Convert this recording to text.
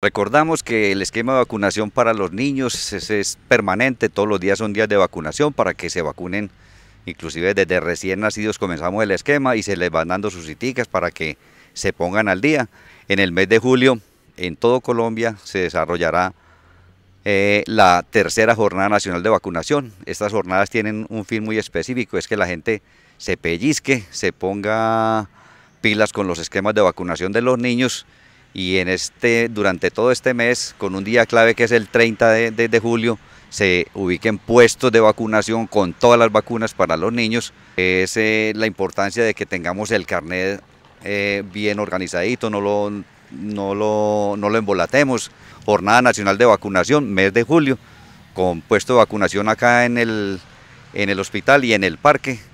Recordamos que el esquema de vacunación para los niños es, permanente, todos los días son días de vacunación para que se vacunen, inclusive desde recién nacidos comenzamos el esquema y se les van dando sus citas para que se pongan al día. En el mes de julio, en todo Colombia, se desarrollará eh, la tercera jornada nacional de vacunación. Estas jornadas tienen un fin muy específico, es que la gente se pellizque, se ponga pilas con los esquemas de vacunación de los niños y en este, durante todo este mes, con un día clave que es el 30 de, julio, se ubiquen puestos de vacunación con todas las vacunas para los niños. Es eh, la importancia de que tengamos el carnet eh, bien organizadito, no lo, no, lo, no lo embolatemos. Jornada Nacional de Vacunación, mes de julio, con puesto de vacunación acá en el, en el hospital y en el parque.